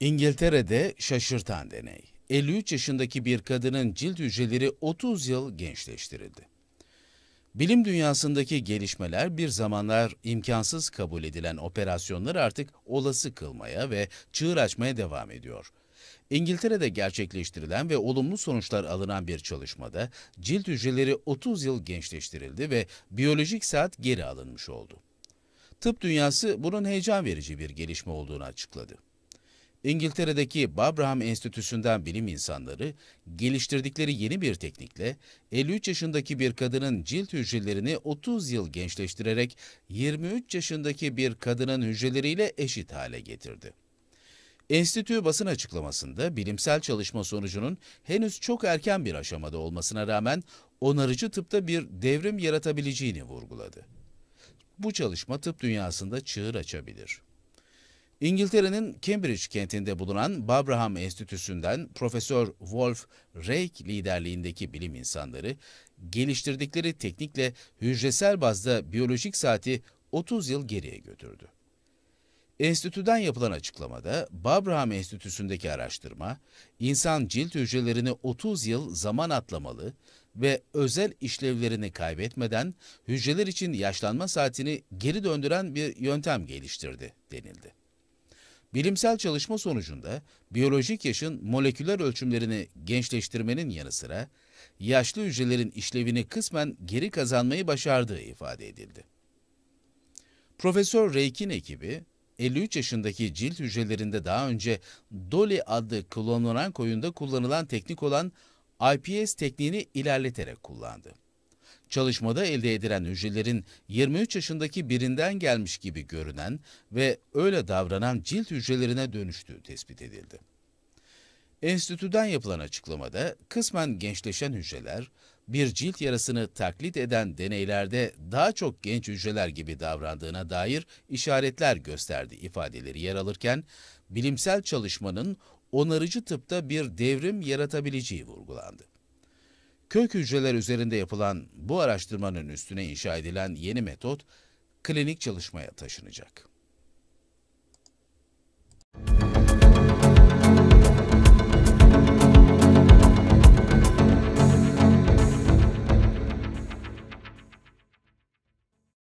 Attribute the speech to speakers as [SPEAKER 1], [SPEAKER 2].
[SPEAKER 1] İngiltere'de şaşırtan deney. 53 yaşındaki bir kadının cilt hücreleri 30 yıl gençleştirildi. Bilim dünyasındaki gelişmeler bir zamanlar imkansız kabul edilen operasyonlar artık olası kılmaya ve çığır açmaya devam ediyor. İngiltere'de gerçekleştirilen ve olumlu sonuçlar alınan bir çalışmada cilt hücreleri 30 yıl gençleştirildi ve biyolojik saat geri alınmış oldu. Tıp dünyası bunun heyecan verici bir gelişme olduğunu açıkladı. İngiltere'deki Babraham Enstitüsü'nden bilim insanları geliştirdikleri yeni bir teknikle 53 yaşındaki bir kadının cilt hücrelerini 30 yıl gençleştirerek 23 yaşındaki bir kadının hücreleriyle eşit hale getirdi. Enstitü basın açıklamasında bilimsel çalışma sonucunun henüz çok erken bir aşamada olmasına rağmen onarıcı tıpta bir devrim yaratabileceğini vurguladı. Bu çalışma tıp dünyasında çığır açabilir. İngiltere'nin Cambridge kentinde bulunan Babraham Enstitüsü'nden Profesör Wolf Reich liderliğindeki bilim insanları geliştirdikleri teknikle hücresel bazda biyolojik saati 30 yıl geriye götürdü. Enstitüden yapılan açıklamada Babraham Enstitüsü'ndeki araştırma, insan cilt hücrelerini 30 yıl zaman atlamalı ve özel işlevlerini kaybetmeden hücreler için yaşlanma saatini geri döndüren bir yöntem geliştirdi denildi. Bilimsel çalışma sonucunda biyolojik yaşın moleküler ölçümlerini gençleştirmenin yanı sıra yaşlı hücrelerin işlevini kısmen geri kazanmayı başardığı ifade edildi. Profesör Reyk'in ekibi 53 yaşındaki cilt hücrelerinde daha önce Dolly adlı klonlanan koyunda kullanılan teknik olan IPS tekniğini ilerleterek kullandı. Çalışmada elde edilen hücrelerin 23 yaşındaki birinden gelmiş gibi görünen ve öyle davranan cilt hücrelerine dönüştüğü tespit edildi. Enstitüden yapılan açıklamada kısmen gençleşen hücreler, bir cilt yarasını taklit eden deneylerde daha çok genç hücreler gibi davrandığına dair işaretler gösterdi ifadeleri yer alırken, bilimsel çalışmanın onarıcı tıpta bir devrim yaratabileceği vurgulandı. Kök hücreler üzerinde yapılan bu araştırmanın üstüne inşa edilen yeni metot klinik çalışmaya taşınacak.